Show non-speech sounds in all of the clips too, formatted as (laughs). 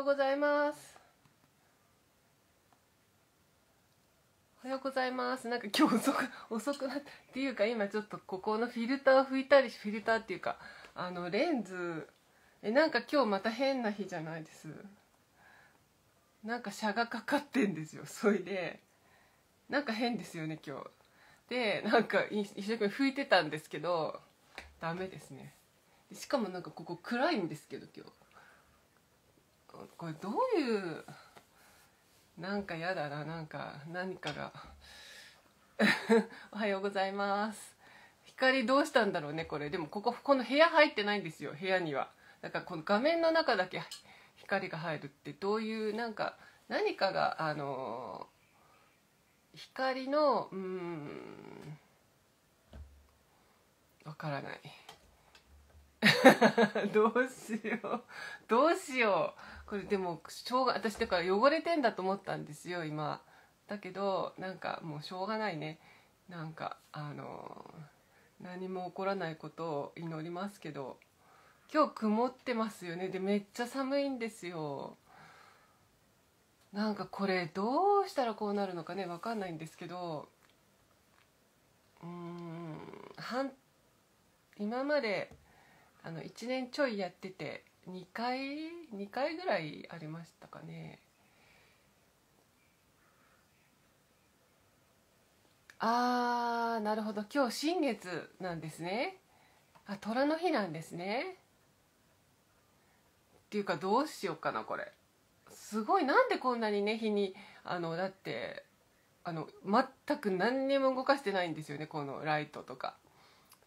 ようございますおはようございますなんか今日遅く遅くなっていうか今ちょっとここのフィルターを拭いたりフィルターっていうかあのレンズえなんか今日また変な日じゃないですなんか車がかかってんですよそいでなんか変ですよね今日でなんか一生懸命拭いてたんですけどダメですねしかもなんかここ暗いんですけど今日これどういうなんかやだななんか何かが (laughs) おはようございます光どうしたんだろうねこれでもこここの部屋入ってないんですよ部屋にはだからこの画面の中だけ光が入るってどういうなんか何かがあのー、光のうんわからない (laughs) どうしようどうしようこれでもしょうが私だから汚れてんだと思ったんですよ今だけどなんかもうしょうがないねなんかあの何も起こらないことを祈りますけど今日曇ってますよねでめっちゃ寒いんですよなんかこれどうしたらこうなるのかね分かんないんですけどうーん今まであの1年ちょいやってて2回2回ぐらいありましたかねあーなるほど今日新月なんですねあ虎の日なんですねっていうかどうしようかなこれすごいなんでこんなにね日にあのだってあの全く何にも動かしてないんですよねこのライトとか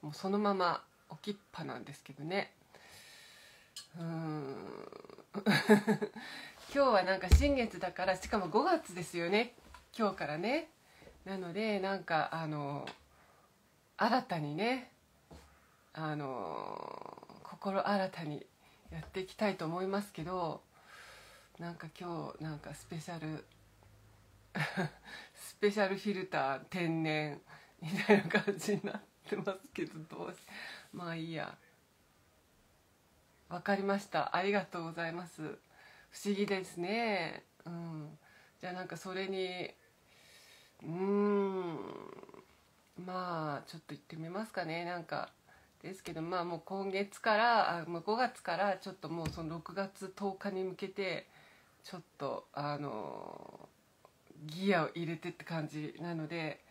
もうそのまま置きっぱなんですけどねうーん (laughs) 今日はなんか新月だからしかも5月ですよね今日からねなのでなんかあの新たにねあの心新たにやっていきたいと思いますけどなんか今日なんかスペシャル (laughs) スペシャルフィルター天然みたいな感じになってますけどどうしまあいいやわかりましたありがとうございます不思議ですねうんじゃあなんかそれにうーんまあちょっと行ってみますかねなんかですけどまあもう今月からあもう5月からちょっともうその6月10日に向けてちょっとあのギアを入れてって感じなので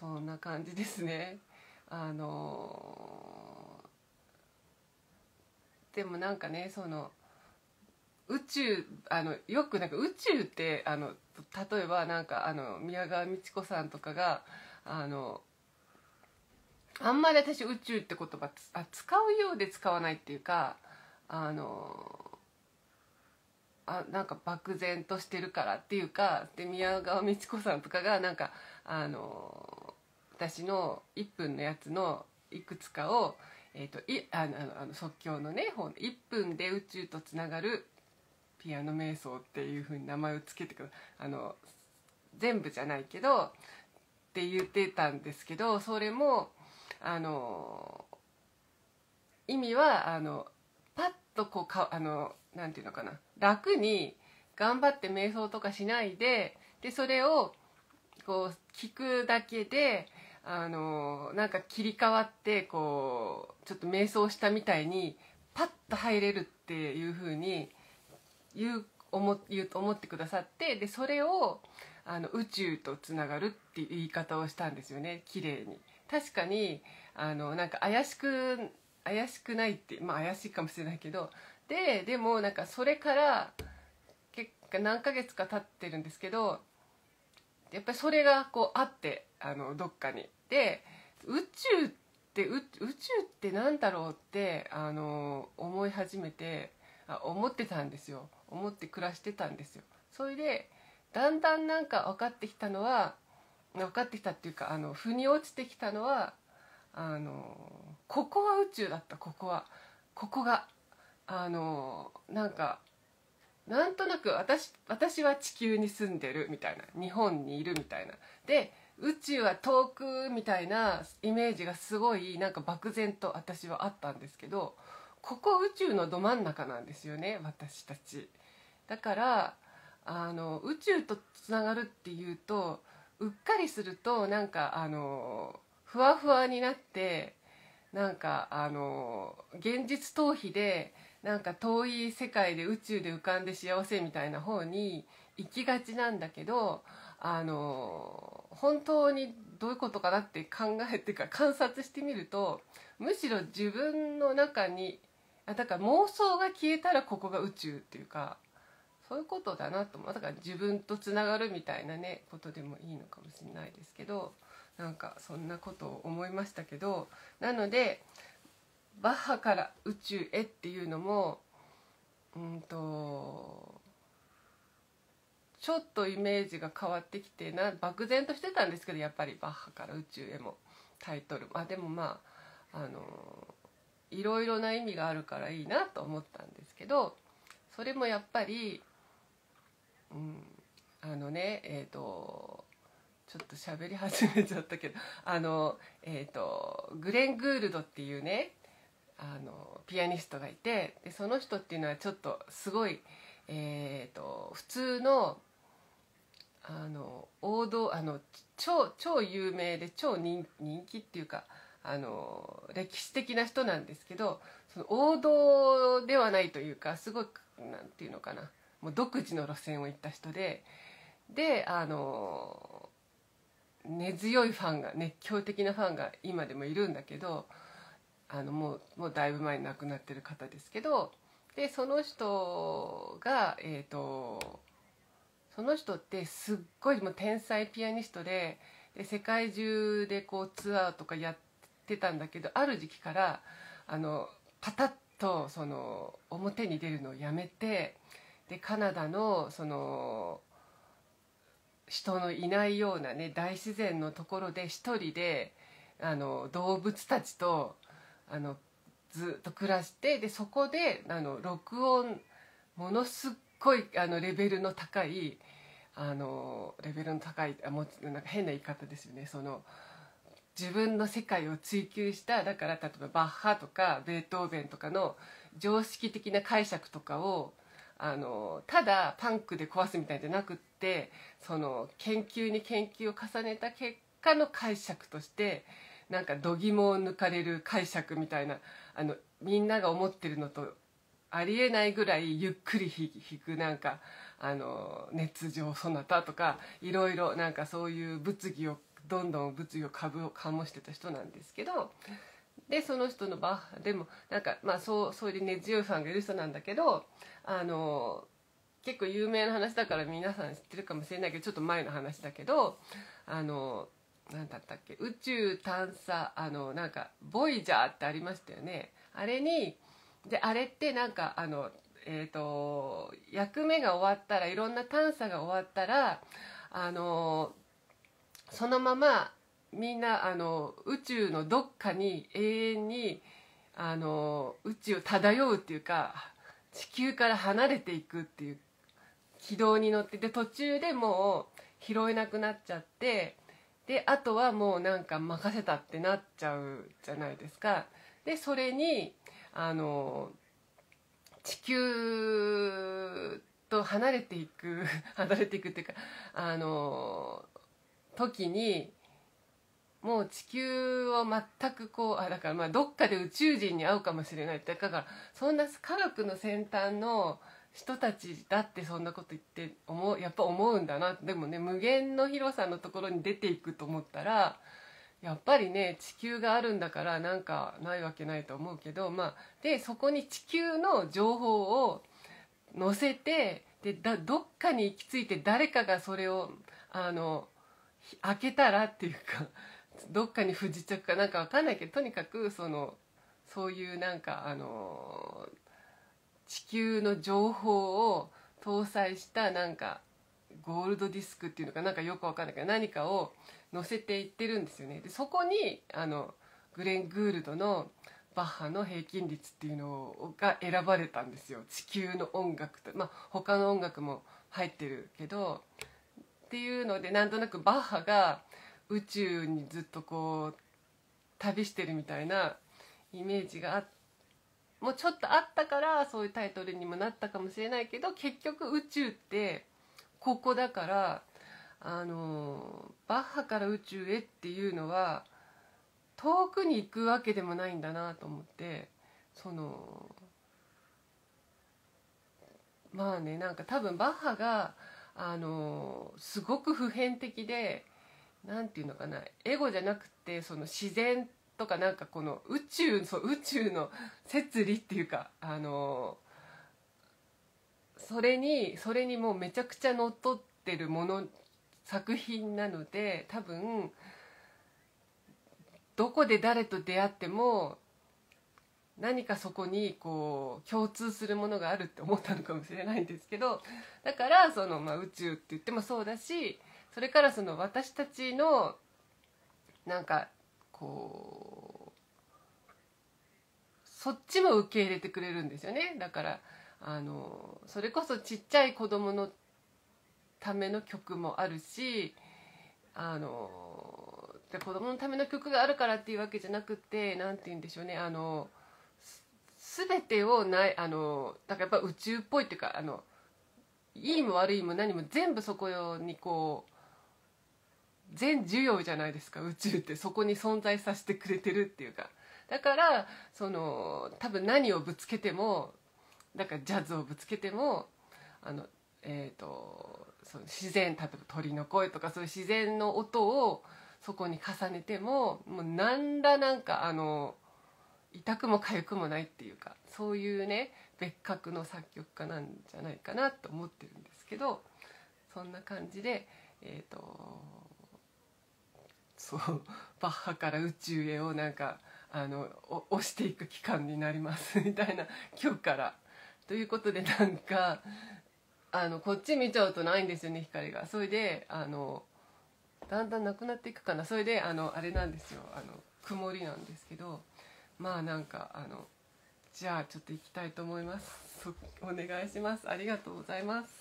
そんな感じですねあのでもなんかねその宇宙あのよくなんか宇宙ってあの例えばなんかあの宮川美智子さんとかがあのあんまり私宇宙って言葉あ使うようで使わないっていうかあのあなんか漠然としてるからっていうかで宮川美智子さんとかがなんかあの私の1分のやつのいくつかをえーと、いあのあの即興のね本1分で宇宙とつながるピアノ瞑想っていうふうに名前を付けてくるあの全部じゃないけどって言ってたんですけどそれもあの意味はあのパッとこうかあのなて言うのかな楽に頑張って瞑想とかしないででそれをこう聞くだけであのなんか切り替わってこうちょっと瞑想したみたいにパッと入れるっていうふうに言う思思ってくださってでそれをあの宇宙とつながるっていう言い方をしたんですよね綺麗に。確かにあのなんか怪しく怪しくないってまあ怪しいかもしれないけどででもなんかそれから結何ヶ月か経ってるんですけどやっぱりそれがこうあってあのどっかに。で宇宙って宇宙って何だろうってあの思い始めてあ思ってたんですよ思って暮らしてたんですよ。それでだんだんなんか分かってきたのは分かってきたっていうかあの腑に落ちてきたのはあのここは宇宙だったここはここがあのなんかなんとなく私私は地球に住んでるみたいな日本にいるみたいなで宇宙は遠くみたいなイメージがすごいなんか漠然と私はあったんですけどここ宇宙のど真ん中なんですよね私たち。だからあの宇宙とつながるっていうとうっかりするとなんかあのふわふわになってなんかあの現実逃避でなんか遠い世界で宇宙で浮かんで幸せみたいな方に行きがちなんだけどあの本当にどういうことかなって考えてか観察してみるとむしろ自分の中にあだから妄想が消えたらここが宇宙っていうかそういうことだなと思うだから自分とつながるみたいなねことでもいいのかもしれないですけどなんかそんなことを思いましたけどなのでバッハから宇宙へっていうのもうんとちょっとイメージが変わってきてな漠然としてたんですけどやっぱり「バッハから宇宙へ」もタイトルあでもまああのいろいろな意味があるからいいなと思ったんですけどそれもやっぱり、うん、あのねえっ、ー、とちょっと喋り始めちゃったけどあのえっ、ー、とグレン・グールドっていうねあのピアニストがいてでその人っていうのはちょっとすごい、えーと、普通のあの王道あの超超有名で超人気っていうかあの歴史的な人なんですけどその王道ではないというかすごくなんていうのかなもう独自の路線を行った人でであの根強いファンが熱狂的なファンが今でもいるんだけど。あのもうもうだいぶ前に亡くなってる方ですけどでその人がえっ、ー、とその人ってすっごいもう天才ピアニストでで世界中でこうツアーとかやってたんだけどある時期からあのパタッとその表に出るのをやめてでカナダのその人のいないようなね大自然のところで一人であの動物たちとあのずっと暮らしてでそこであの録音ものすっごいあのレベルの高いあのレベルの高いあもなんか変な言い方ですよねその自分の世界を追求しただから例えばバッハとかベートーベンとかの常識的な解釈とかをあのただパンクで壊すみたいじゃなくってその研究に研究を重ねた結果の解釈としてなんか度肝を抜かれる解釈みたいなあのみんなが思ってるのとありえないぐらいゆっくり弾くなんかあの熱情そなたとかいろいろなんかそういう物議をどんどん物議を株を醸してた人なんですけどでその人のバッハでもなんかまあそうそういう根強いファンがいる人なんだけどあの結構有名な話だから皆さん知ってるかもしれないけどちょっと前の話だけどあの。何だったっけ宇宙探査あのなんか「ボイジャー」ってありましたよねあれにであれってなんかあのえっ、ー、と役目が終わったらいろんな探査が終わったらあのそのままみんなあの宇宙のどっかに永遠にあの宇宙を漂うっていうか地球から離れていくっていう軌道に乗ってで途中でもう拾えなくなっちゃってであとはもうなんか任せたってなっちゃうじゃないですか。でそれにあの地球と離れていく (laughs) 離れていくっていうかあの時にもう地球を全くこうあだからまあどっかで宇宙人に会うかもしれないってだからそんな科学の先端の人たちだってそんなこと言って思うやっぱ思うんだなでもね無限の広さのところに出ていくと思ったらやっぱりね地球があるんだからなんかないわけないと思うけどまあでそこに地球の情報を載せてでどっかに行き着いて誰かがそれをあの開けたらっていうかどっかに不時着かなんかわかんないけどとにかくそのそういうなんかあの地球の情報を搭載したなんかゴールドディスクっていうのかなんかよくわかんないけど何かを載せていってるんですよね。でそこにあのグレン・グールドのバッハの平均率っていうのが選ばれたんですよ地球の音楽とまあ他の音楽も入ってるけどっていうのでなんとなくバッハが宇宙にずっとこう旅してるみたいなイメージがあって。もうちょっとあったからそういうタイトルにもなったかもしれないけど結局宇宙ってここだからあのバッハから宇宙へっていうのは遠くに行くわけでもないんだなと思ってそのまあねなんか多分バッハがあのすごく普遍的で何て言うのかなエゴじゃなくてその自然とかなんかこの宇宙そう宇宙の摂理っていうかあのそれにそれにもうめちゃくちゃのっとってるもの作品なので多分どこで誰と出会っても何かそこにこう共通するものがあるって思ったのかもしれないんですけどだからその、まあ、宇宙って言ってもそうだしそれからその私たちのなんかこうそっちも受け入れてくれるんですよねだからあのそれこそちっちゃい子供のための曲もあるしあので子供のための曲があるからっていうわけじゃなくて何て言うんでしょうねあの全てをないあのだからやっぱ宇宙っぽいっていうかあのいいも悪いも何も全部そこにこう全需要じゃないですか宇宙ってそこに存在させてくれてるっていうかだからその多分何をぶつけてもだからジャズをぶつけてもあの、えーと、その自然例えば鳥の声とかそういう自然の音をそこに重ねてももう何らなんかあの痛くも痒くもないっていうかそういうね別格の作曲家なんじゃないかなと思ってるんですけどそんな感じでえっ、ー、とそうバッハから宇宙へをなんかあの押していく期間になります (laughs) みたいな今日から。ということでなんかあのこっち見ちゃうとないんですよね光が。それであのだんだんなくなっていくかなそれであのあれなんですよあの曇りなんですけどまあなんかあのじゃあちょっと行きたいと思います。お願いします。ありがとうございます。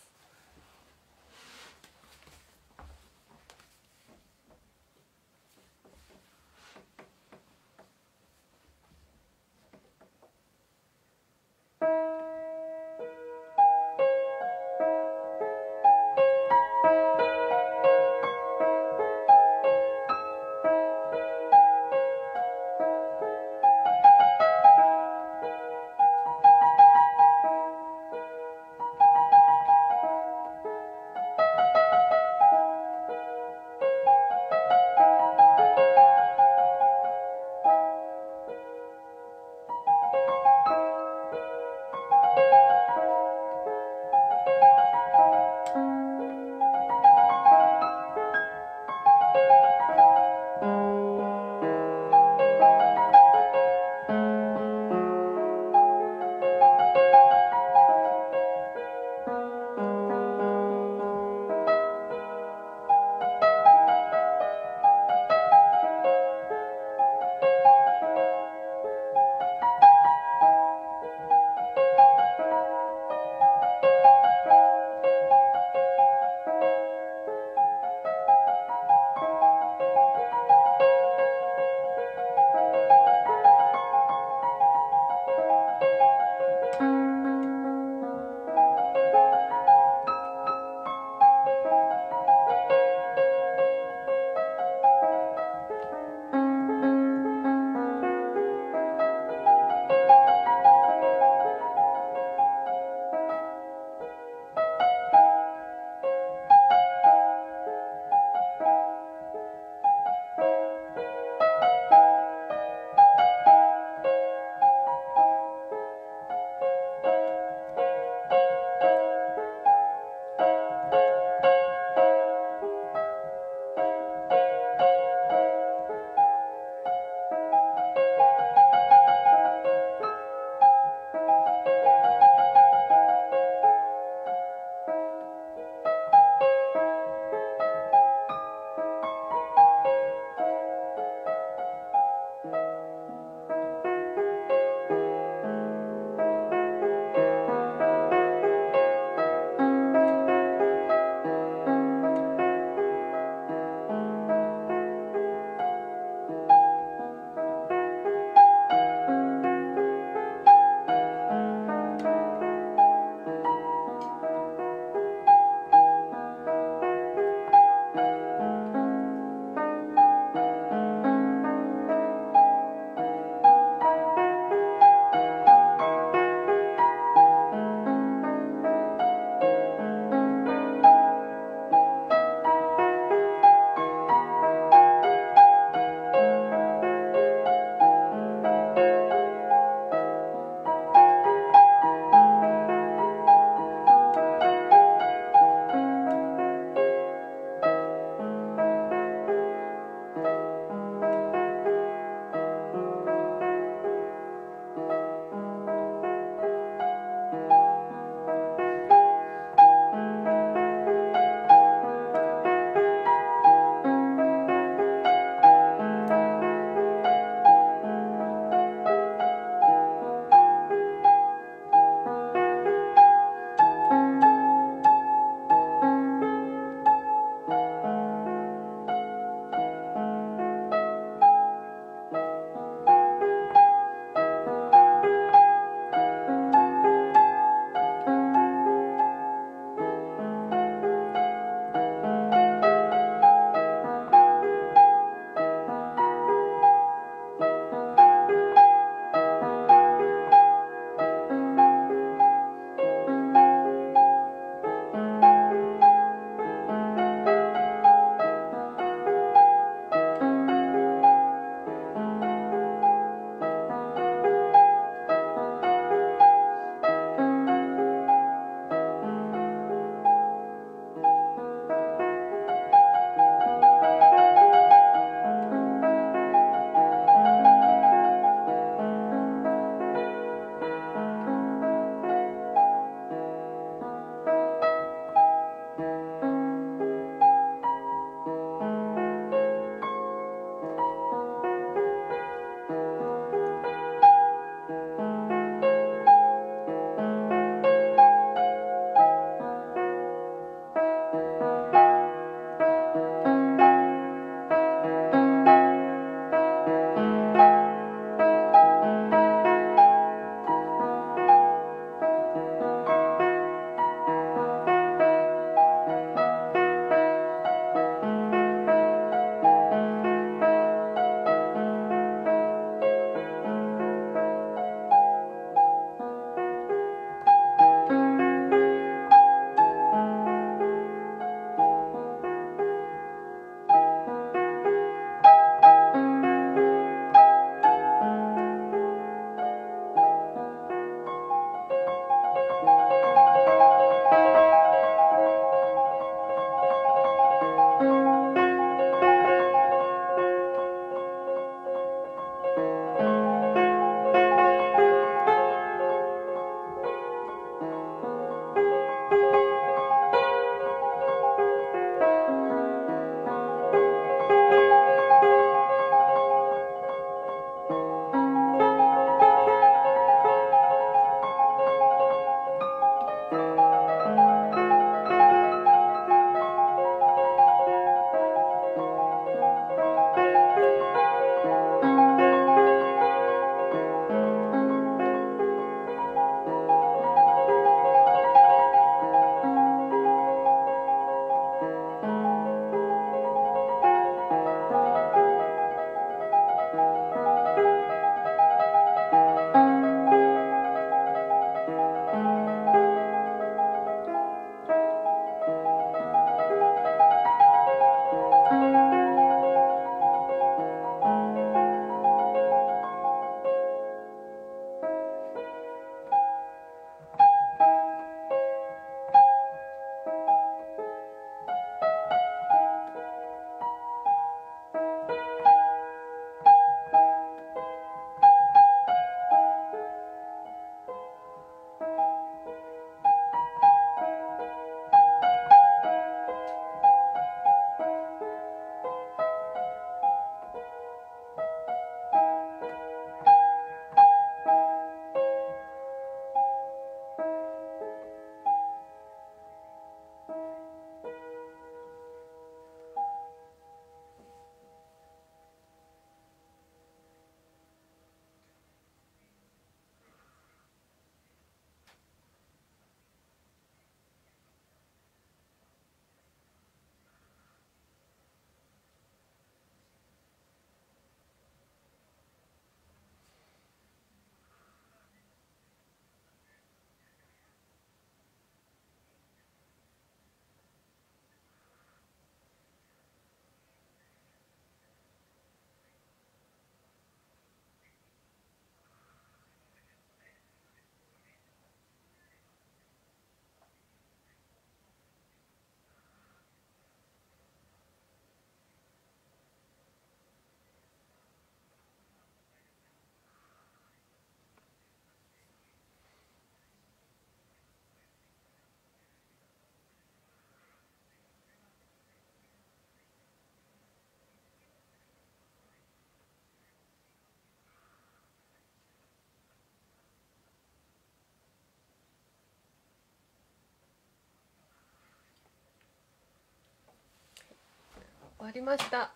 終わりましたあ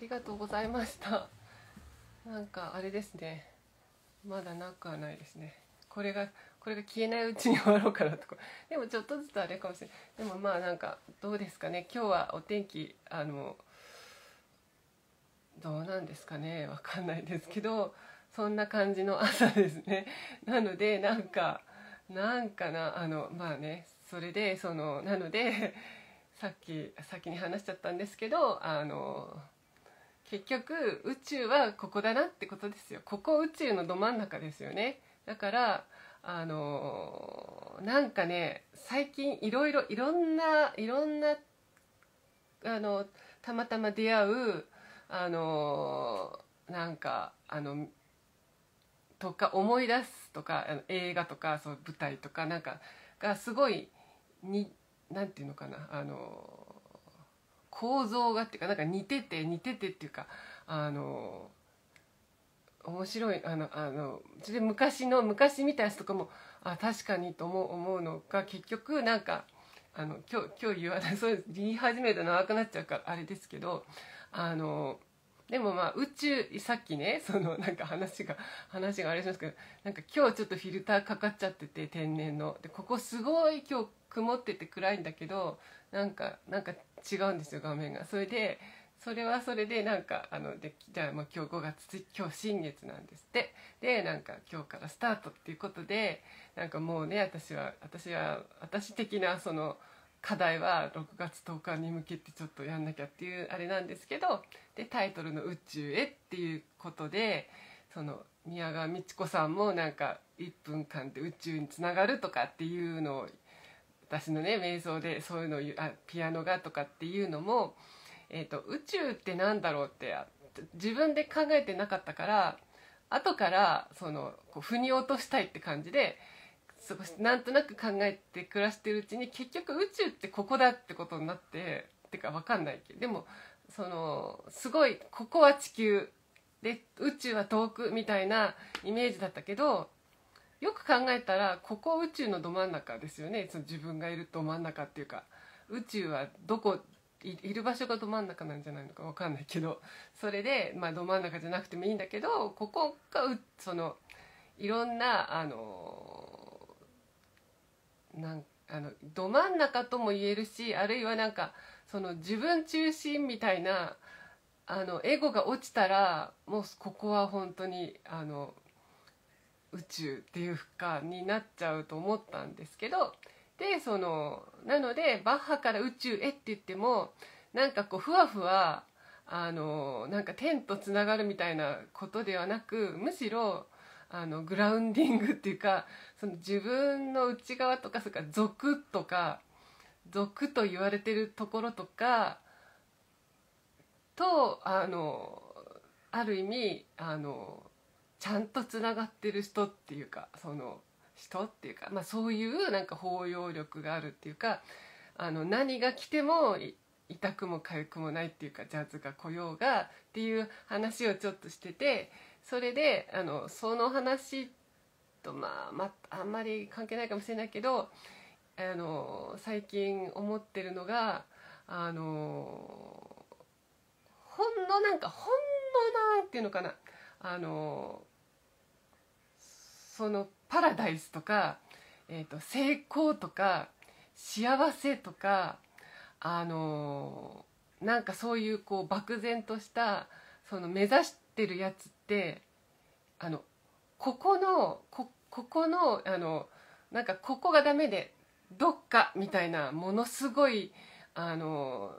りがとうございましたなんかあれですねまだなくはないですねこれがこれが消えないうちに終わろうかなとかでもちょっとずつあれかもしれないでもまあなんかどうですかね今日はお天気あのどうなんですかねわかんないですけどそんな感じの朝ですねなのでなんかなんかなあのまあねそれでそのなのでさっき先に話しちゃったんですけどあの結局宇宙はここだなってことですよここ宇宙のど真ん中ですよねだからあのなんかね最近いろいろいろんないろんなあのたまたま出会うあのなんかあのとか思い出すとかあの映画とかそう舞台とかなんかがすごいに何て言うのかなあの構造がっていうかなんか似てて似ててっていうかあの面白いあのあのそれで昔の昔見たやつとかもあ確かにと思う思うのが結局なんかあの今日今日言わない (laughs) そう言い始めたと長くなっちゃうからあれですけどあのでもまあ宇宙さっきねそのなんか話が話があれしますけどなんか今日ちょっとフィルターかかっちゃってて天然のでここすごい今日曇ってて暗いんだけどなんかなんか違うんですよ画面がそれでそれはそれでなんかあのでじゃあまあ今日5月今日新月なんですってでなんか今日からスタートっていうことでなんかもうね私は私は私的なその課題は6月10日に向けてちょっとやんなきゃっていうあれなんですけどでタイトルの「宇宙へ」っていうことでその宮川美智子さんもなんか1分間で宇宙につながるとかっていうのを私のね瞑想でそういうのをあピアノがとかっていうのも、えーと、宇宙って何だろうって自分で考えてなかったから後からそのこう腑に落としたいって感じでなんとなく考えて暮らしてるうちに結局宇宙ってここだってことになってってか分かんないけどでもそのすごいここは地球で宇宙は遠くみたいなイメージだったけどよく考えたらここ宇宙のど真ん中ですよねその自分がいるど真ん中っていうか宇宙はどこいる場所がど真ん中なんじゃないのか分かんないけどそれで、まあ、ど真ん中じゃなくてもいいんだけどここがうそのいろんなあのなんあのど真ん中とも言えるしあるいはなんかその自分中心みたいなあのエゴが落ちたらもうここは本当にあの宇宙っていうかになっちゃうと思ったんですけどでそのなのでバッハから宇宙へって言ってもなんかこうふわふわあのなんか天とつながるみたいなことではなくむしろあのグラウンディングっていうかその自分の内側とかそれから俗とか俗と言われてるところとかとあのある意味あのちゃんとつながってる人っていうかその人っていうか、まあ、そういうなんか包容力があるっていうかあの何が来ても痛くも痒くもないっていうかジャズが来ようがっていう話をちょっとしててそれであのその話とまあ、まあんまり関係ないかもしれないけどあの最近思ってるのがあのほんのなんかほんのなんていうのかなあのそのパラダイスとか、えーと、成功とか幸せとかあのー、なんかそういうこう漠然としたその目指してるやつってあのここのここのあのなんかここがダメでどっかみたいなものすごいあの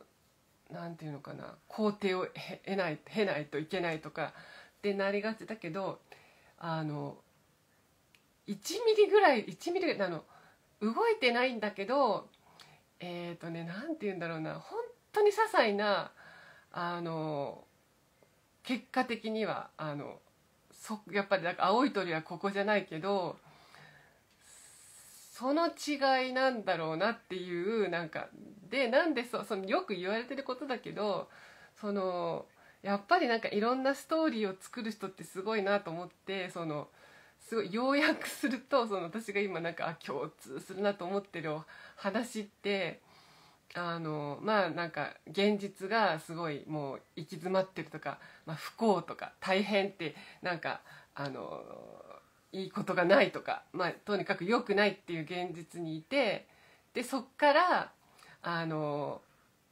なんていうのかな肯定を経ない得ないといけないとかってなりがちだけどあの1ミリぐらい1ミリあの動いてないんだけどえっ、ー、とね何て言うんだろうな本当に些細なあの結果的にはあのそやっぱりなんか青い鳥はここじゃないけどその違いなんだろうなっていうなんかでなんでそそのよく言われてることだけどそのやっぱりなんかいろんなストーリーを作る人ってすごいなと思ってその。すごい要約するとその私が今なんか共通するなと思ってる話ってあのまあなんか現実がすごいもう行き詰まってるとか、まあ、不幸とか大変ってなんかあのいいことがないとか、まあ、とにかく良くないっていう現実にいてでそっからあの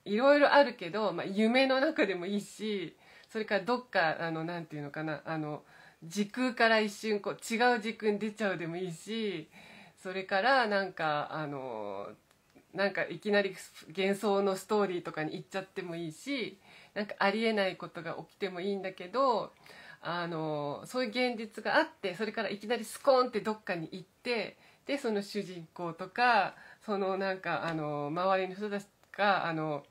いろいろあるけど、まあ、夢の中でもいいしそれからどっかあのなんていうのかなあの時空から一瞬こう違う時空に出ちゃうでもいいしそれからなんかあのなんかいきなり幻想のストーリーとかに行っちゃってもいいしなんかありえないことが起きてもいいんだけどあのそういう現実があってそれからいきなりスコーンってどっかに行ってでその主人公とかそのなんかあの周りの人たちがあの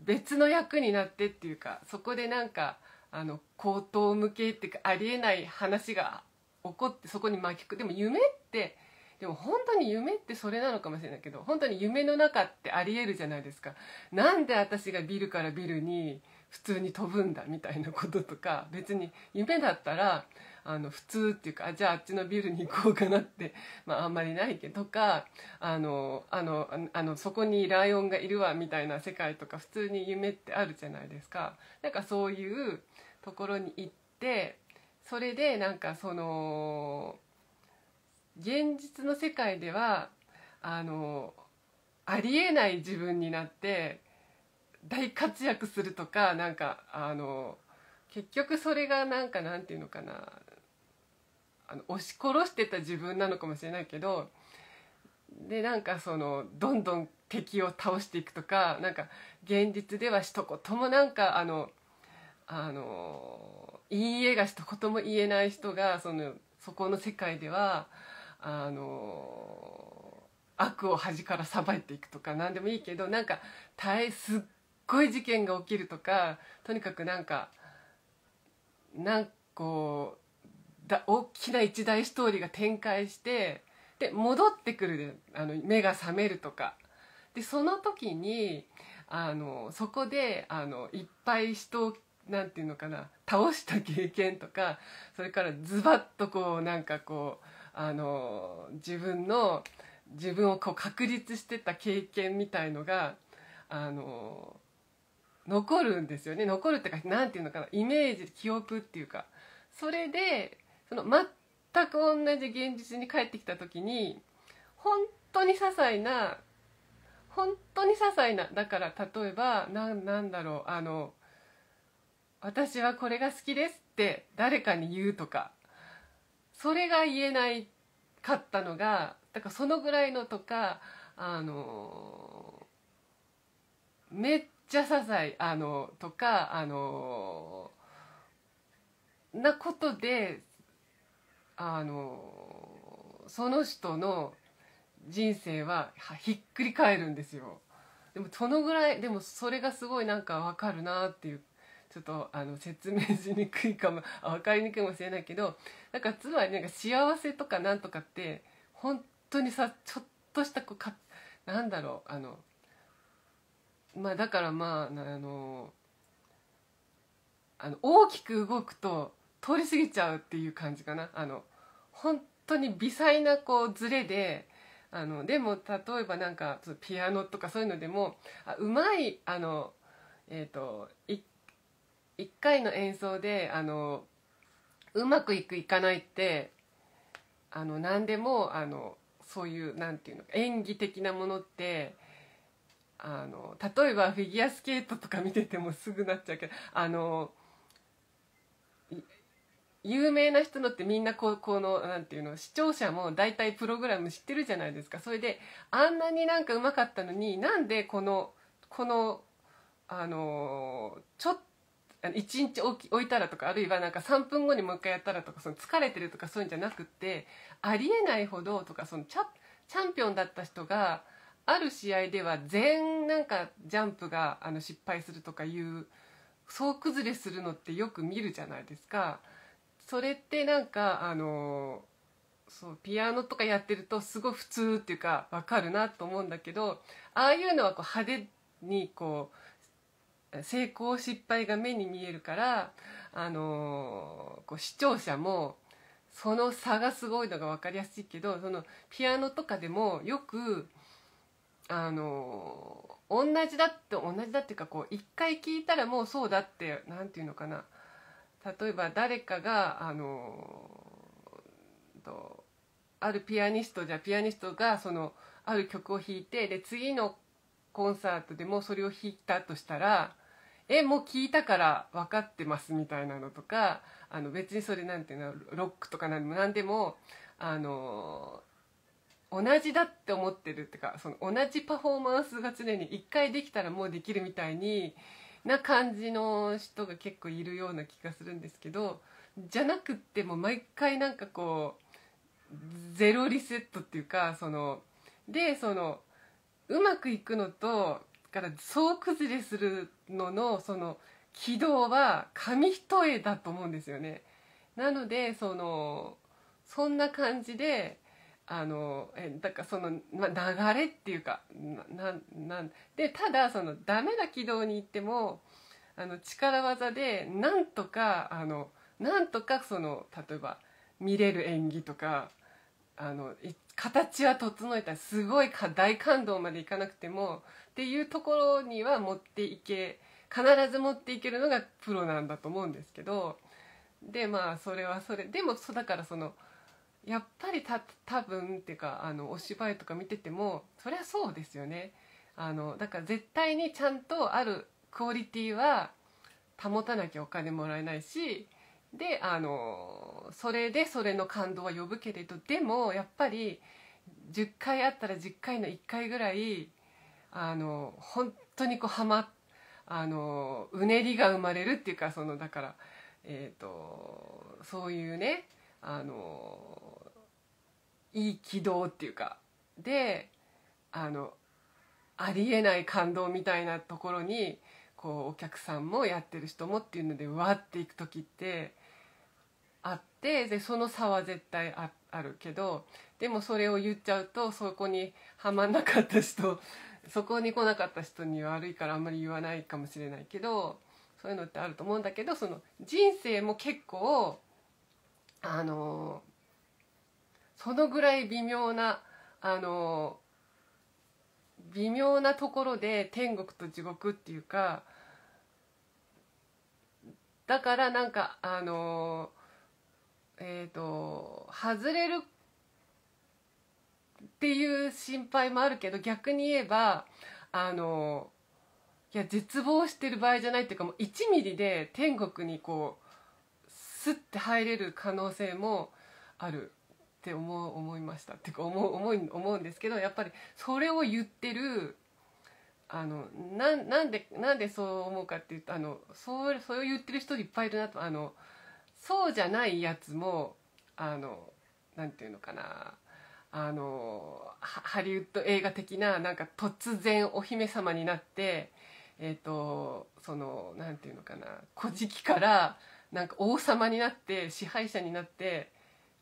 別の役になってっていうかそこでなんかあの高等無形っていうかありえない話が起こってそこに巻き込でも夢ってでも本当に夢ってそれなのかもしれないけど本当に夢の中ってありえるじゃないですか。なんで私がビルからビルに普通に飛ぶんだみたいなこととか別に夢だったらあの普通っていうかじゃああっちのビルに行こうかなって、まあ、あんまりないけどとかあのあのあのそこにライオンがいるわみたいな世界とか普通に夢ってあるじゃないですか。なんかそういうところに行ってそれでなんかその現実の世界ではあのありえない自分になって大活躍するとかなんかあの結局それがなんかなんていうのかなあの押し殺してた自分なのかもしれないけどでなんかそのどんどん敵を倒していくとかなんか現実ではこ言もなんかあのあのいい絵が一言も言えない人がそのそこの世界ではあの悪を恥からさばいていくとか何でもいいけどなんか大すっごい事件が起きるとかとにかくなんかなんかこうだ大きな一大ストーリーが展開してで戻ってくるであの目が覚めるとかでその時にあのそこであのいっぱい人をんていうのかな倒した経験とかそれからズバッとこうなんかこうあの自分の自分をこう確立してた経験みたいのがあの残るんですよね残るってか何ていうのかなイメージ記憶っていうかそれでその全く同じ現実に帰ってきた時に本当に些細な本当に些細なだから例えば何だろうあの私はこれが好きですって誰かに言うとかそれが言えないかったのがだからそのぐらいのとかあのめっちゃ些細あのとかあのなことであのその人の人生はひっくり返るんですよ。でもそのぐらいでもそれがすごいなんかわかるなっていうちょっとあの説明しにくいかも分 (laughs) かりにくいかもしれないけどなんかつまりなんか幸せとかなんとかって本当にさちょっとしたこうかなんだろうあのまあだからまああのあの大きく動くと通り過ぎちゃうっていう感じかな。あの本当に微細なこうズレであのでも例えばなんかピアノとかそういうのでもうまいあのえっ、ー、と一1回の演奏であのうまくいくいかないってあの何でもあのそういうなんていうの演技的なものってあの例えばフィギュアスケートとか見ててもすぐなっちゃうけどあの有名な人のってみんなここのなんていうの視聴者も大体プログラム知ってるじゃないですかそれであんなになんかうまかったのになんでこのこのあのちょっとあの1日置き置いたらとかあるいはなんか3分後にもう一回やったらとかその疲れてるとかそういうんじゃなくってありえないほどとかそのチャチャンピオンだった人がある試合では全なんかジャンプがあの失敗するとかいう総崩れするのってよく見るじゃないですか。それってなんかあのそうピアノとかやってるとすごい普通っていうか分かるなと思うんだけどああいうのはこう派手にこう成功失敗が目に見えるからあのこう視聴者もその差がすごいのが分かりやすいけどそのピアノとかでもよくあの同じだって同じだっていうかこう一回聞いたらもうそうだって何て言うのかな例えば誰かがあのとあるピアニストじゃピアニストがそのある曲を弾いてで次のコンサートでもそれを弾いたとしたらえもう聞いたから分かってますみたいなのとかあの別にそれなんていうのロックとか何でも何でもあの同じだって思ってるっていうかその同じパフォーマンスが常に1回できたらもうできるみたいにな感じの人が結構いるような気がするんですけどじゃなくっても毎回なんかこうゼロリセットっていうかそのでそのうまくいくのとから総崩れするののその軌道は紙一重だと思うんですよね。なのでそのそんな感じであのえだからその、ま、流れっていうかななんでただそのダメな軌道に行ってもあの力技でなんとかあのなんとかその例えば見れる演技とかあの形は整えたすごい大感動までいかなくてもっていうところには持っていけ必ず持っていけるのがプロなんだと思うんですけどでまあそれはそれでもだからそのやっぱりた多分っていうかあのお芝居とか見ててもそりゃそうですよねあのだから絶対にちゃんとあるクオリティは保たなきゃお金もらえないしであのそれでそれの感動は呼ぶけれどでもやっぱり10回あったら10回の1回ぐらいあの本当にこうはまあのうねりが生まれるっていうかそのだから、えーと、そういうねあのいい軌道っていうかであのありえない感動みたいなところにこうお客さんもやってる人もっていうのでわっていく時ってあってでその差は絶対あるけどでもそれを言っちゃうとそこにはまんなかった人そこに来なかった人に悪いからあんまり言わないかもしれないけどそういうのってあると思うんだけどその人生も結構あのそのぐらい微妙なあの微妙なところで天国と地獄っていうかだからなんかあのえっ、ー、と外れるっていう心配もあるけど逆に言えばあのいや絶望してる場合じゃないっていうかもう1ミリで天国にこうスッて入れる可能性もあるって思う思いましたっていうか思う思い思うんですけどやっぱりそれを言ってるあのななんでなんでそう思うかっていうとあのそうそれを言ってる人いっぱいいるなとあのそうじゃないやつもあのなんていうのかなあのハリウッド映画的ななんか突然お姫様になって、えーと、とそのなんていうのかな「古事記」からなんか王様になって支配者になって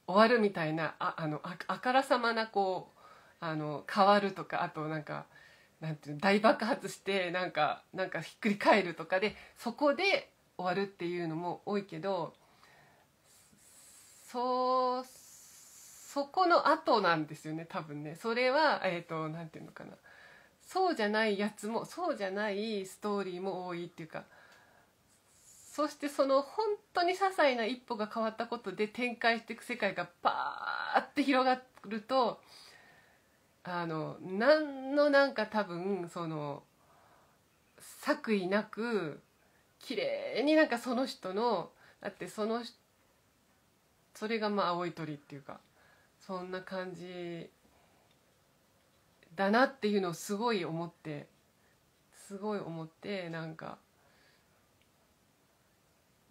終わるみたいなああのああからさまなこうあの変わるとかあとなんか。なんていう大爆発してなんかなんかひっくり返るとかでそこで終わるっていうのも多いけどそうそこの後なんですよね多分ねそれはえっ、ー、と何て言うのかなそうじゃないやつもそうじゃないストーリーも多いっていうかそしてその本当に些細な一歩が変わったことで展開していく世界がバーって広がるとあの何のなんか多分その作為なく綺麗になんかその人のだってそのそれがまあ青い鳥っていうかそんな感じだなっていうのをすごい思ってすごい思ってなんか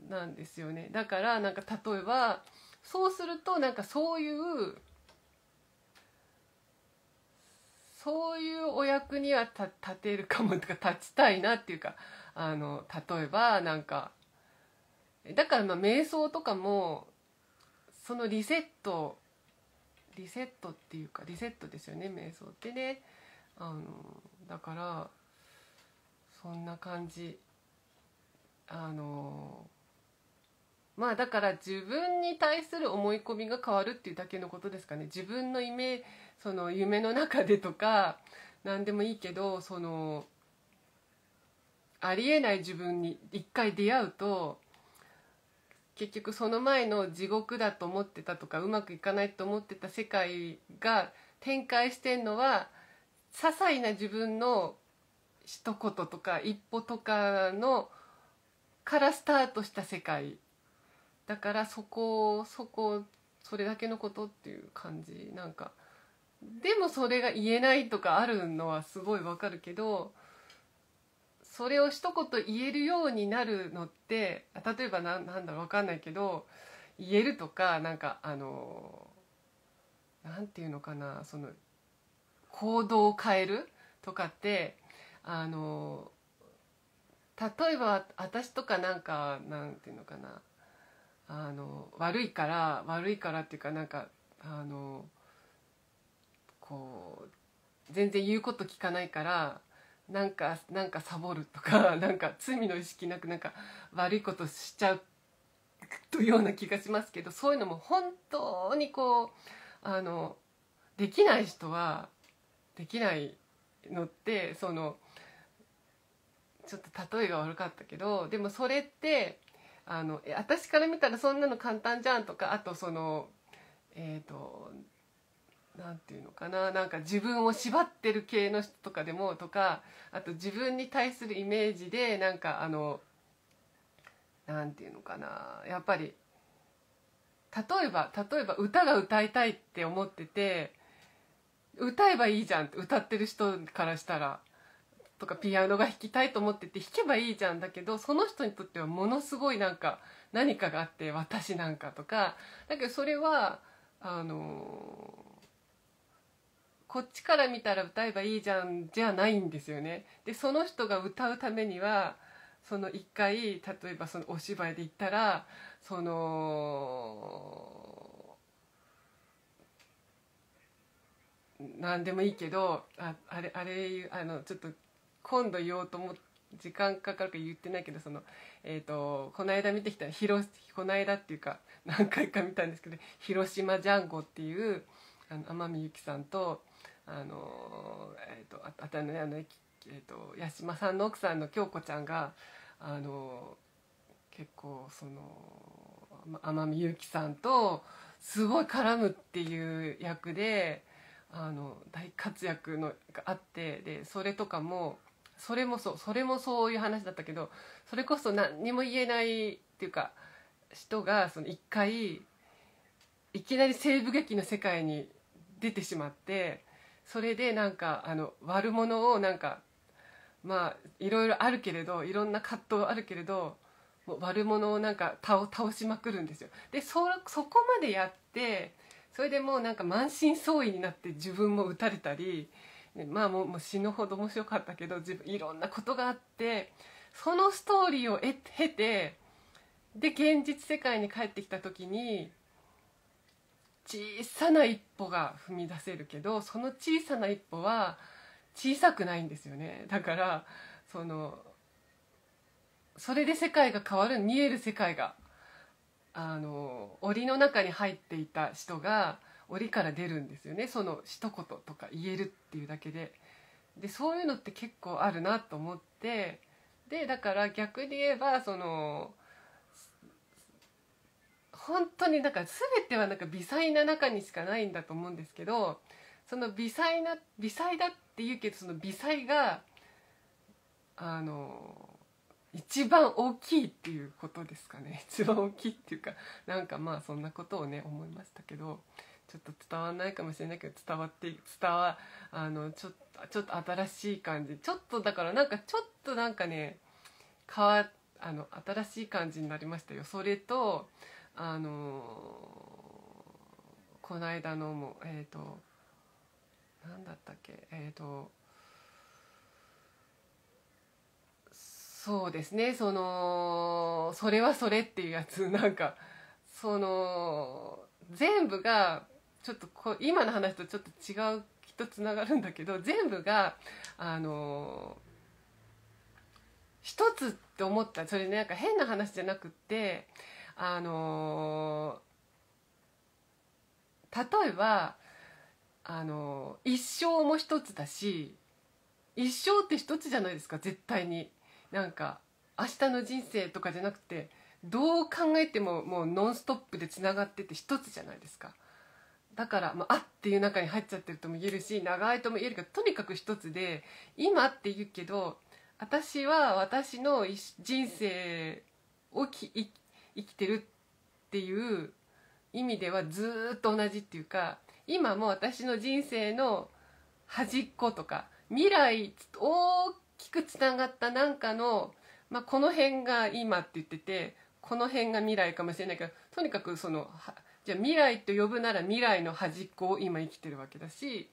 なんですよねだからなんか例えばそうするとなんかそういうそういうお役には立てるかもとか立ちたいなっていうかあの例えばなんかだからまあ瞑想とかもそのリセットリセットっていうかリセットですよね瞑想ってねあのだからそんな感じあのまあだから自分に対する思い込みが変わるっていうだけのことですかね自分の夢その夢の中でとか何でもいいけどそのありえない自分に一回出会うと結局その前の地獄だと思ってたとかうまくいかないと思ってた世界が展開してんのは些細な自分の一言とか一歩とかのからスタートした世界だからそこそこそれだけのことっていう感じなんかでもそれが言えないとかあるのはすごいわかるけどそれを一言言えるようになるのって例えば何だろう分かんないけど言えるとかなんかあの何て言うのかなその行動を変えるとかってあの例えば私とかなんかなんていうのかなあの悪いから悪いからっていうかなんかあのこう全然言うこと聞かないからなんかなんかサボるとか (laughs) なんか罪の意識なくなんか悪いことしちゃうというような気がしますけどそういうのも本当にこうあのできない人はできないのってそのちょっと例えが悪かったけどでもそれってあの私から見たらそんなの簡単じゃんとかあとそのえっ、ー、と何て言うのかななんか自分を縛ってる系の人とかでもとかあと自分に対するイメージでなんかあの何て言うのかなやっぱり例えば例えば歌が歌いたいって思ってて歌えばいいじゃんって歌ってる人からしたら。とかピアノが弾きたいと思ってて弾けばいいじゃんだけどその人にとってはものすごいなんか何かがあって私なんかとかだけどそれはあのこっちから見たら歌えばいいじゃんじゃないんですよね。でその人が歌うためにはその一回例えばそのお芝居で言ったらその何でもいいけどああれあれあのちょっと今度言おうと思って。時間かかるか言ってないけどその、えーと、この間見てきた広この間っていうか何回か見たんですけど「広島ジャンゴ」っていうあの天海祐希さんとあのえっ、ー、とあたのやのえっ、ー、と八島さんの奥さんの京子ちゃんがあの結構その天海祐希さんとすごい絡むっていう役であの大活躍のがあってでそれとかもそれもそうそれもそういう話だったけどそれこそ何にも言えないっていうか人がその一回いきなり西部劇の世界に出てしまってそれでなんかあの悪者をなんかまあいろいろあるけれどいろんな葛藤あるけれどもう悪者をなんか倒倒しまくるんですよ。でそそこまでやってそれでもうなんか満身創痍になって自分も打たれたり、まあもうもう死ぬほど面白かったけど自分いろんなことがあってそのストーリーを経てで現実世界に帰ってきた時に小さな一歩が踏み出せるけどその小さな一歩は小さくないんですよねだからそのそれで世界が変わる見える世界があの檻の中に入っていた人が檻から出るんですよねその一言とか言えるっていうだけででそういうのって結構あるなと思ってでだから逆に言えばその本当になんか全てはなんか微細な中にしかないんだと思うんですけどその微細な微細だって言うけどその微細があの一番大きいっていうことですかね (laughs) 一番大きいっていうかなんかまあそんなことをね思いましたけどちょっと伝わんないかもしれないけど伝わって伝わあのちょちょっと新しい感じちょっとだからなんかちょっとなんかね変わあの新しい感じになりましたよそれとあのこの間のもえっ、ー、と何だったっけえっ、ー、とそうですねそのそれはそれっていうやつ (laughs) なんかその全部がちょっとこ今の話とちょっと違うきっとつながるんだけど全部があの一つって思ったそれねなんか変な話じゃなくってあのー、例えば、あのー、一生も一つだし一生って一つじゃないですか絶対に。なんか明日の人生とかじゃなくてどう考えてももうノンストップでつながってて一つじゃないですか。だから、まあ、っていう中に入っちゃってるとも言えるし長いとも言えるけどとにかく一つで今って言うけど私は私の人生をき生きてるっていう意味ではずっと同じっていうか今も私の人生の端っことか未来大きくつながったなんかの、まあ、この辺が今って言っててこの辺が未来かもしれないけどとにかくそのじゃあ未来と呼ぶなら未来の端っこを今生きてるわけだし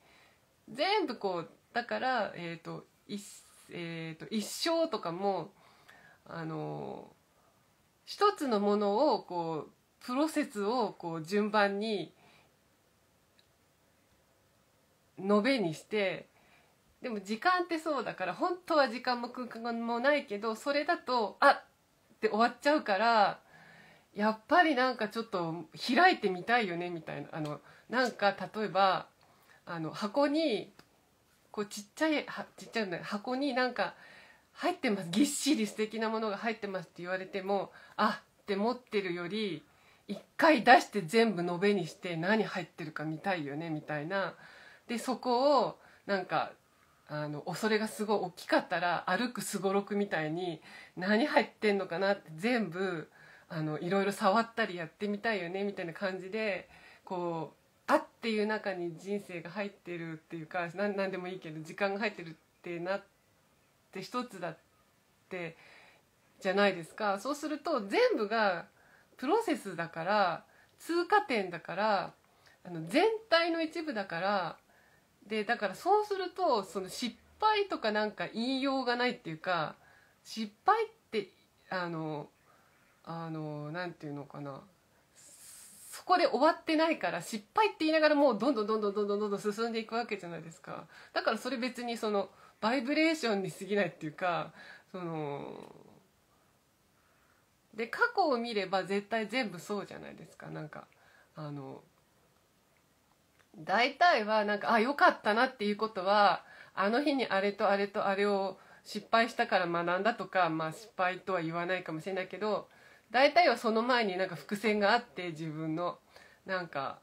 全部こうだから、えーとえーと、と一生とかもあの一つのものをこうプロセスをこう順番に述べにしてでも時間ってそうだから本当は時間も空間もないけどそれだとあっって終わっちゃうからやっぱりなんかちょっと開いてみたいよねみたいなあのなんか例えばあの箱にこうちっちゃいはちっちゃい箱になんか入ってますぎっしり素敵なものが入ってますって言われてもあって持ってるより一回出して全部延べにして何入ってるか見たいよねみたいなでそこをなんかあの恐れがすごい大きかったら歩くすごろくみたいに何入ってんのかなって全部あのいろいろ触ったりやってみたいよねみたいな感じでこうあっていう中に人生が入ってるっていうか何でもいいけど時間が入ってるってなって。って一つだってじゃないですかそうすると全部がプロセスだから通過点だからあの全体の一部だからでだからそうするとその失敗とかなんか言いようがないっていうか失敗ってあのあのて言うのかなそこで終わってないから失敗って言いながらもうどんどんどんどんどんどんどん進んでいくわけじゃないですかだからそれ別にそのバイブレーションに過ぎないっていうかそので過去を見れば絶対全部そうじゃないですかなんかあの大体はなんかあ良かったなっていうことはあの日にあれとあれとあれを失敗したから学んだとかまあ失敗とは言わないかもしれないけど大体はその前になんか伏線があって自分のなんか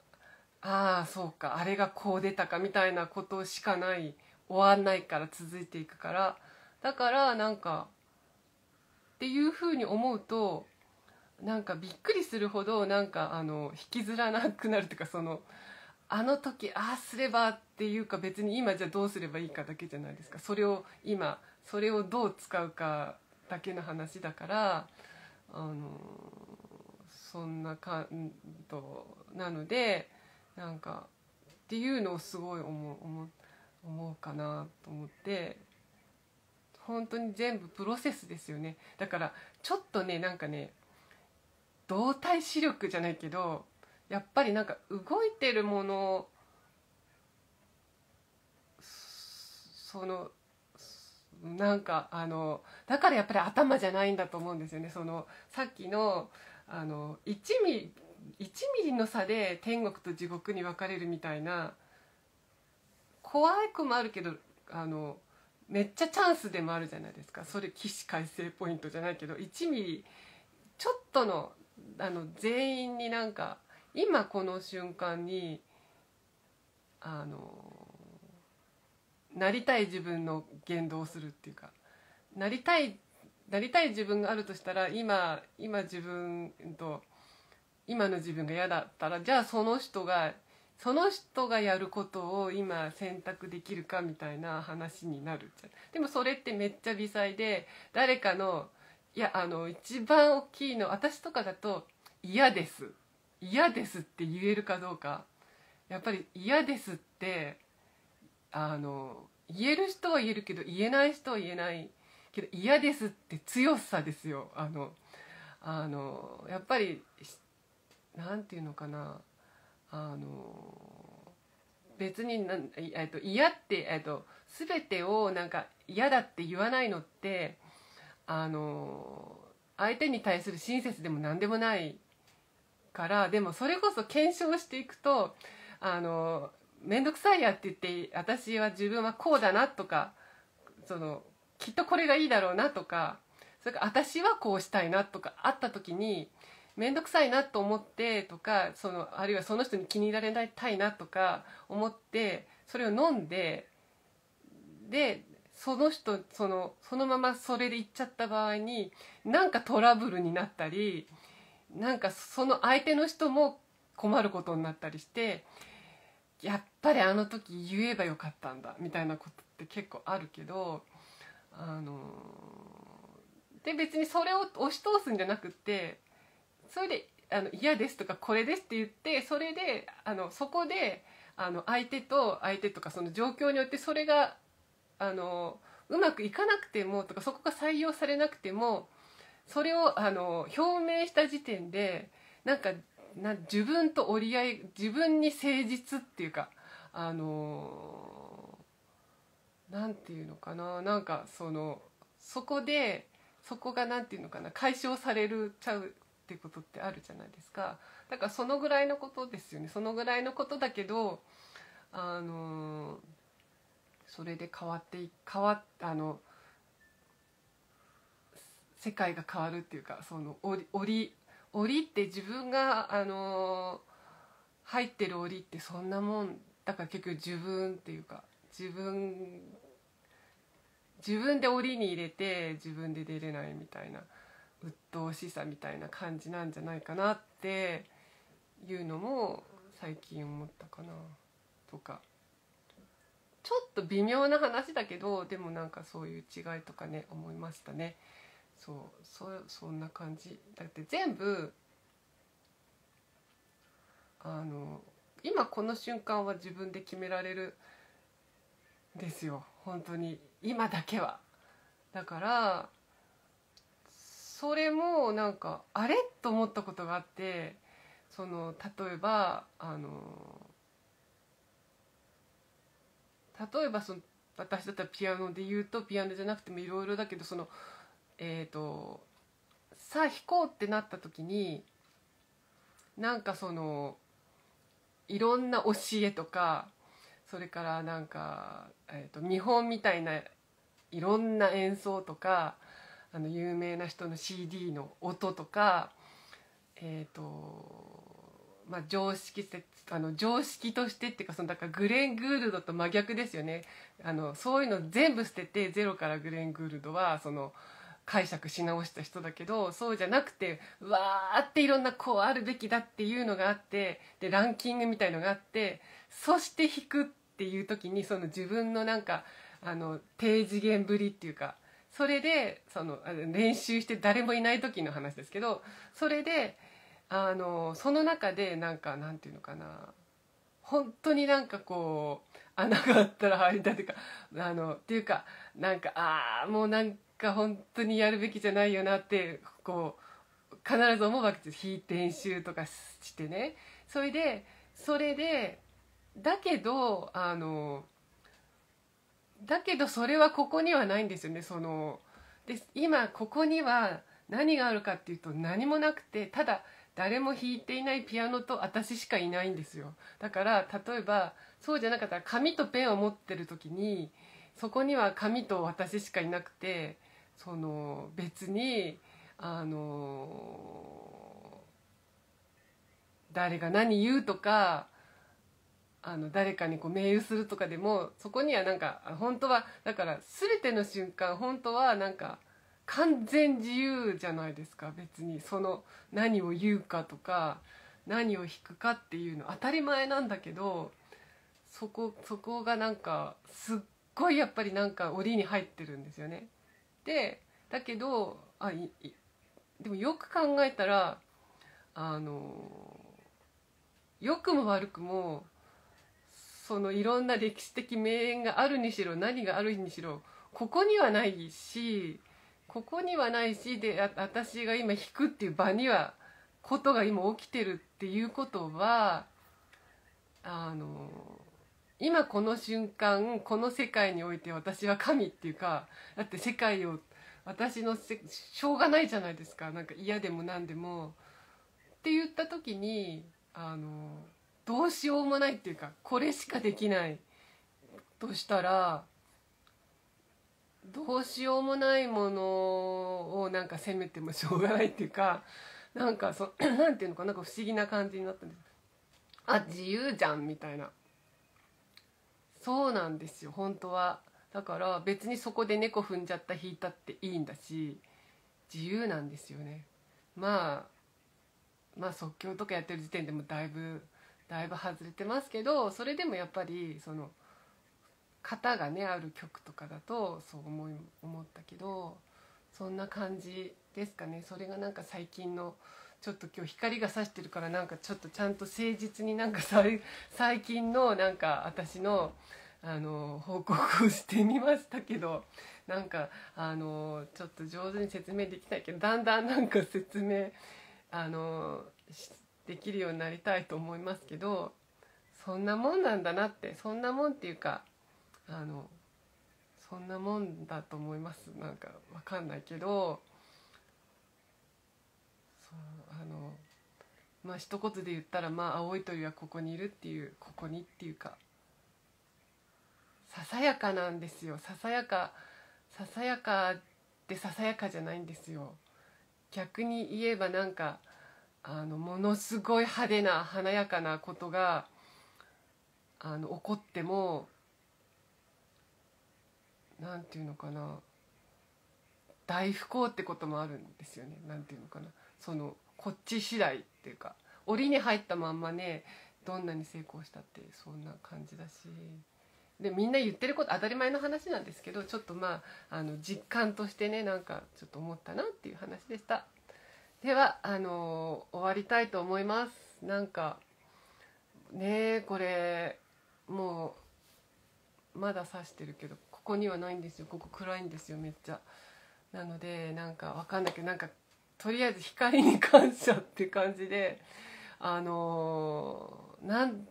ああそうかあれがこう出たかみたいなことしかない終わんないから続いていくからだからなんかっていうふうに思うとなんかびっくりするほどなんかあの引きずらなくなるというかそのあの時ああすればっていうか別に今じゃどうすればいいかだけじゃないですかそれを今それをどう使うかだけの話だからあのそんなかんとなのでなんかっていうのをすごい思思っ思うかなと思って本当に全部プロセスですよねだからちょっとねなんかね動体視力じゃないけどやっぱりなんか動いてるものそのなんかあのだからやっぱり頭じゃないんだと思うんですよねそのさっきのあの1ミリ1ミリの差で天国と地獄に分かれるみたいな怖くもあるけどあのめっちゃチャンスでもあるじゃないですかそれ起死回生ポイントじゃないけど1ミリちょっとのあの全員になんか今この瞬間にあのなりたい自分の言動をするっていうかなりたいなりたい自分があるとしたら今今自分と今の自分が嫌だったらじゃあその人がその人がやることを今選択できるかみたいな話になるじゃんでもそれってめっちゃ微細で誰かのいやあの一番大きいの私とかだと「嫌です」「嫌です」って言えるかどうかやっぱり「嫌です」ってあの言える人は言えるけど言えない人は言えないけど「嫌です」って強さですよあのあのやっぱり何て言うのかなあの別になん、えっと、嫌って、えっと、全てをなんか嫌だって言わないのってあの相手に対する親切でも何でもないからでもそれこそ検証していくとあの面倒くさいやって言って私は自分はこうだなとかそのきっとこれがいいだろうなとかそれから私はこうしたいなとかあった時に面倒くさいなと思ってとかそのあるいはその人に気に入られたいなとか思ってそれを飲んででその人そのそのままそれで行っちゃった場合になんかトラブルになったりなんかその相手の人も困ることになったりしてやっぱりあの時言えばよかったんだみたいなことって結構あるけどあので別にそれを押し通すんじゃなくってそれであの嫌ですとかこれですって言ってそれであのそこであの相手と相手とかその状況によってそれがあのうまくいかなくてもとかそこが採用されなくてもそれをあの表明した時点でなんかな自分と折り合い自分に誠実っていうかあの何て言うのかななんかそのそこでそこが何て言うのかな解消されるちゃうっていうことってあるじゃないですかだからそのぐらいのことですよねそのぐらいのことだけどあのそれで変わって変わあの世界が変わるっていうかその折り折りって自分があの入ってる折りってそんなもんだから結局自分っていうか自分自分で檻に入れて自分で出れないみたいな鬱陶しさみたいな感じなんじゃないかなっていうのも最近思ったかなとかちょっと微妙な話だけどでもなんかそういう違いとかね思いましたねそうそんな感じだって全部あの今この瞬間は自分で決められるですよ本当に今だけはだからそれもなんかあれと思ったことがあってその例えばあの例えばその私だったらピアノで言うとピアノじゃなくてもいろいろだけどそのえっ、ー、とさあ弾こうってなった時になんかそのいろんな教えとかそれからなんか、えーと、と見本みたいないろんな演奏とかあの有名な人の CD の音とかえっ、ー、とまあ、常識説あの常識としてっていうかそのだからグレン・グールドと真逆ですよねあのそういうの全部捨ててゼロからグレン・グールドはその解釈し直した人だけどそうじゃなくてわーっていろんなこうあるべきだっていうのがあってでランキングみたいのがあってそして引くっていう時にその自分のなんかあの低次元ぶりっていうかそれでその練習して誰もいない時の話ですけどそれであのその中でなんかなんていうのかな本当になんかこう穴があったら入りたいというかあのっていうかなんかああもうなんか本当にやるべきじゃないよなってこう必ず思うわけです弾いて練習とかしてね。それでそれでだけどあのだけどそれはここにはないんですよねそので今ここには何があるかっていうと何もなくてただ誰も弾いていないピアノと私しかいないんですよだから例えばそうじゃなかったら紙とペンを持ってる時にそこには紙と私しかいなくてその別にあの誰が何言うとかあの誰かにこうメーするとかでもそこにはなんか本当はだから全ての瞬間本当はなんか完全自由じゃないですか別にその何を言うかとか何を弾くかっていうの当たり前なんだけどそこそこがなんかすっごいやっぱりなんか檻に入ってるんですよね。でだけどあいでもよく考えたらあの良くも悪くもそのいろんな歴史的名演があるにしろ何があるにしろここにはないしここにはないしで私が今弾くっていう場にはことが今起きてるっていうことはあの今この瞬間この世界において私は神っていうかだって世界を私のせしょうがないじゃないですかなんか嫌でも何でも。って言った時にあのどうしようもないっていうかこれしかできないとしたらどうしようもないものをなんか責めてもしょうがないっていうかなんかそ (clears throat) なんていうのかなんか不思議な感じになったんですあ自由じゃんみたいなそうなんですよ本当はだから別にそこで猫踏んじゃった引いたっていいんだし自由なんですよねまあまあ即興とかやってる時点でもだいぶだいぶ外れてますけどそれでもやっぱりその型がねある曲とかだとそう思い思ったけどそんな感じですかねそれがなんか最近のちょっと今日光が差してるからなんかちょっとちゃんと誠実になんか最近のなんか私の。あの報告をしてみましたけどなんかあのちょっと上手に説明できないけどだんだんなんか説明あのできるようになりたいと思いますけどそんなもんなんだなってそんなもんっていうかあのそんなもんだと思いますなんかわかんないけどそうあのまあ一言で言ったらまあ青い鳥はここにいるっていうここにっていうかささやかなんですよささやかささやかってささやかじゃないんですよ逆に言えばなんかあのものすごい派手な華やかなことがあの起こっても何て言うのかな大不幸ってこともあるんですよね何て言うのかなそのこっち次第っていうか檻に入ったまんまねどんなに成功したってそんな感じだしでみんな言ってること当たり前の話なんですけどちょっとまああの実感としてねなんかちょっと思ったなっていう話でした。ではあのー、終わりたいと思いますなんかねえこれもうまだ刺してるけどここにはないんですよここ暗いんですよめっちゃなのでなんかわかんないけどなんかとりあえず光に感謝って感じであのー、なん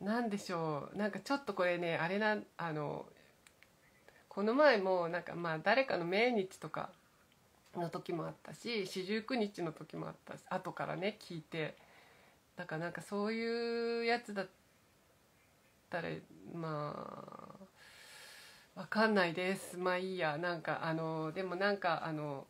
なんでしょうなんかちょっとこれねあれなあのこの前もなんかまあ誰かの命日とかの時もあったし四十九日の時もあったし後からね聞いてだからなんかそういうやつだったらまあわかんないですまあいいやなんかあのでもなんかあの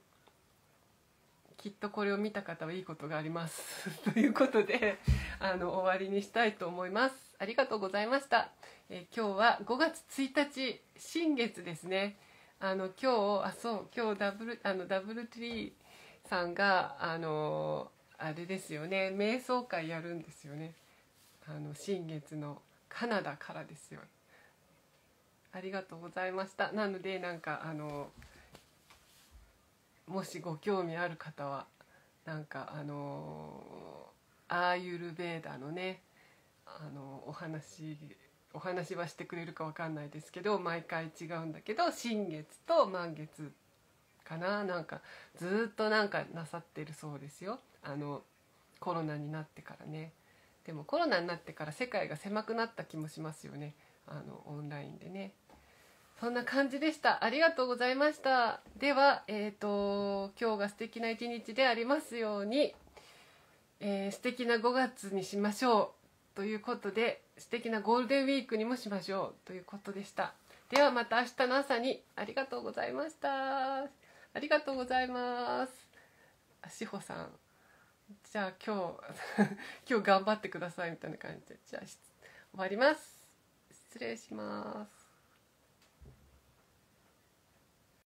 きっとこれを見た方はいいことがあります (laughs) ということであの終わりにしたいと思いますありがとうございました、え今日は5月1日新月ですねあの今日あそう今日ダブルあのダブルツリーさんがあのあれですよね瞑想会やるんですよねあの新月のカナダからですよありがとうございましたなのでなんかあのもしご興味ある方はなんかあのアーユルベーダのねあのお話お話はしてくれるかわかんないですけど毎回違うんだけど新月と満月かななんかずっとなんかなさってるそうですよあのコロナになってからねでもコロナになってから世界が狭くなった気もしますよねあのオンラインでねそんな感じでしたありがとうございましたではえっ、ー、と今日が素敵な一日でありますように、えー、素敵な5月にしましょうということで素敵なゴールデンウィークにもしましょうということでしたではまた明日の朝にありがとうございましたありがとうございますしほさんじゃあ今日 (laughs) 今日頑張ってくださいみたいな感じでじゃあ終わります失礼します